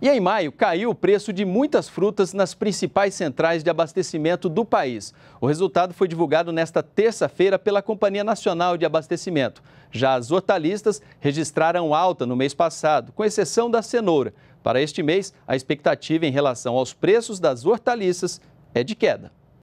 E em maio, caiu o preço de muitas frutas nas principais centrais de abastecimento do país. O resultado foi divulgado nesta terça-feira pela Companhia Nacional de Abastecimento. Já as hortaliças registraram alta no mês passado, com exceção da cenoura. Para este mês, a expectativa em relação aos preços das hortaliças é de queda.